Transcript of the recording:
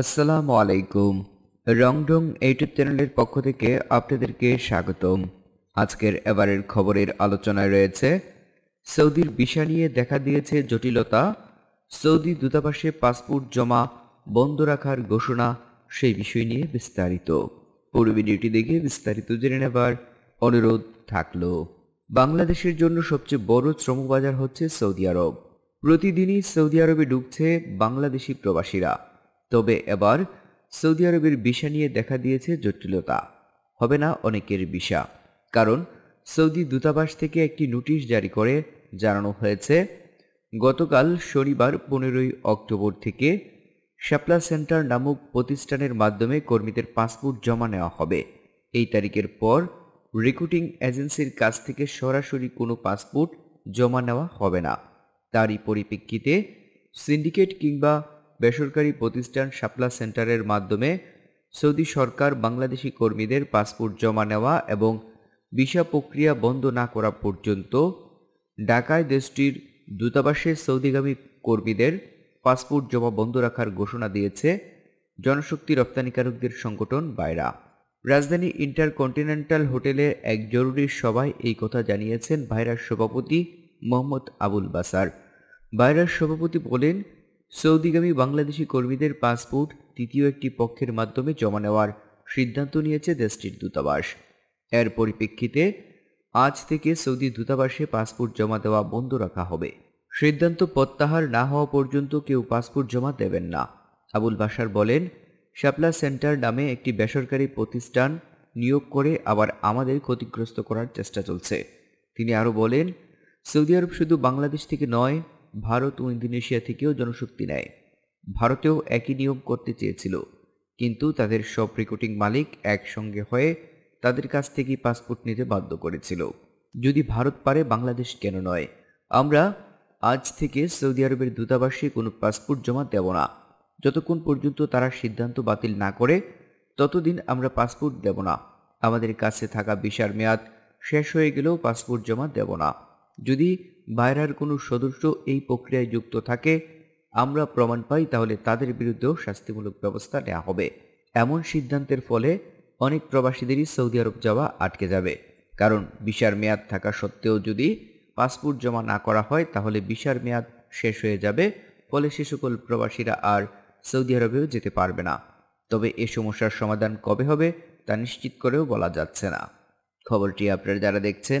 আসসালামু আলাইকুম রংডং ইউটিউব চ্যানেলের পক্ষ থেকে আপনাদেরকে স্বাগতম আজকের এবারের খবরের আলোচনায় রয়েছে সৌদির বিষা নিয়ে দেখা দিয়েছে জটিলতা সৌদি দূতাবাসে পাসপোর্ট জমা বন্ধ রাখার ঘোষণা সেই বিষয় নিয়ে বিস্তারিত পুরো ডিউটি দেখে বিস্তারিত জেনে নেবার অনুরোধ থাকলো বাংলাদেশের জন্য সবচেয়ে বড় শ্রমবাজার হচ্ছে সৌদি আরব প্রতিদিনই সৌদি আরবে ঢুকছে বাংলাদেশি প্রবাসীরা তবে এবার সৌদি আরবের বিষা নিয়ে দেখা দিয়েছে জটিলতা হবে না অনেকের বিষা কারণ সৌদি দূতাবাস থেকে একটি নোটিশ জারি করে জানানো হয়েছে গতকাল শনিবার পনেরোই অক্টোবর থেকে শ্যাপলা সেন্টার নামক প্রতিষ্ঠানের মাধ্যমে কর্মীদের পাসপোর্ট জমা নেওয়া হবে এই তারিখের পর রিক্রুটিং এজেন্সির কাছ থেকে সরাসরি কোনো পাসপোর্ট জমা নেওয়া হবে না তারই পরিপ্রেক্ষিতে সিন্ডিকেট কিংবা বেসরকারি প্রতিষ্ঠান সাপলা সেন্টারের মাধ্যমে সৌদি সরকার বাংলাদেশি কর্মীদের পাসপোর্ট জমা নেওয়া এবং ভিসা প্রক্রিয়া বন্ধ না করা পর্যন্ত ঢাকায় দেশটির দূতাবাসে সৌদিগামী কর্মীদের পাসপোর্ট জমা বন্ধ রাখার ঘোষণা দিয়েছে জনশক্তি রপ্তানিকারকদের সংগঠন বায়রা রাজধানী ইন্টারকন্টিনেন্টাল হোটেলে এক জরুরি সভায় এই কথা জানিয়েছেন ভাইরাস সভাপতি মোহাম্মদ আবুল বাসার ভাইরাস সভাপতি বলেন সৌদিগামী বাংলাদেশি কর্মীদের পাসপোর্ট তৃতীয় একটি পক্ষের মাধ্যমে জমা নেওয়ার সিদ্ধান্ত নিয়েছে দেশটির দূতাবাস এর পরিপ্রেক্ষিতে আজ থেকে সৌদি দূতাবাসে পাসপোর্ট জমা দেওয়া বন্ধ রাখা হবে সিদ্ধান্ত প্রত্যাহার না হওয়া পর্যন্ত কেউ পাসপোর্ট জমা দেবেন না আবুল বাসার বলেন শাপলা সেন্টার নামে একটি বেসরকারি প্রতিষ্ঠান নিয়োগ করে আবার আমাদের ক্ষতিগ্রস্ত করার চেষ্টা চলছে তিনি আরও বলেন সৌদি আরব শুধু বাংলাদেশ থেকে নয় ভারত ও ইন্দোনেশিয়া থেকেও জনশক্তি নেয় ভারতেও একই নিয়ম করতে চেয়েছিল কিন্তু তাদের সব রেকর্ডিং মালিক একসঙ্গে হয়ে তাদের কাছ থেকে পাসপোর্ট নিতে বাধ্য করেছিল যদি ভারত পারে বাংলাদেশ কেন নয় আমরা আজ থেকে সৌদি আরবের দূতাবাসে কোনো পাসপোর্ট জমা দেব না যতক্ষণ পর্যন্ত তারা সিদ্ধান্ত বাতিল না করে ততদিন আমরা পাসপোর্ট দেব না আমাদের কাছে থাকা বিশার মেয়াদ শেষ হয়ে গেলেও পাসপোর্ট জমা দেব না যদি বায়রার কোনো সদস্য এই প্রক্রিয়ায় যুক্ত থাকে আমরা প্রমাণ পাই তাহলে তাদের বিরুদ্ধেও শাস্তিমূলক ব্যবস্থা নেওয়া হবে এমন সিদ্ধান্তের ফলে অনেক প্রবাসীদেরই সৌদি আরব যাওয়া আটকে যাবে কারণ বিশার মেয়াদ থাকা সত্ত্বেও যদি পাসপোর্ট জমা না করা হয় তাহলে বিশার মেয়াদ শেষ হয়ে যাবে ফলে সে সকল প্রবাসীরা আর সৌদি আরবেও যেতে পারবে না তবে এ সমস্যার সমাধান কবে হবে তা নিশ্চিত করেও বলা যাচ্ছে না খবরটি আপনারা যারা দেখছেন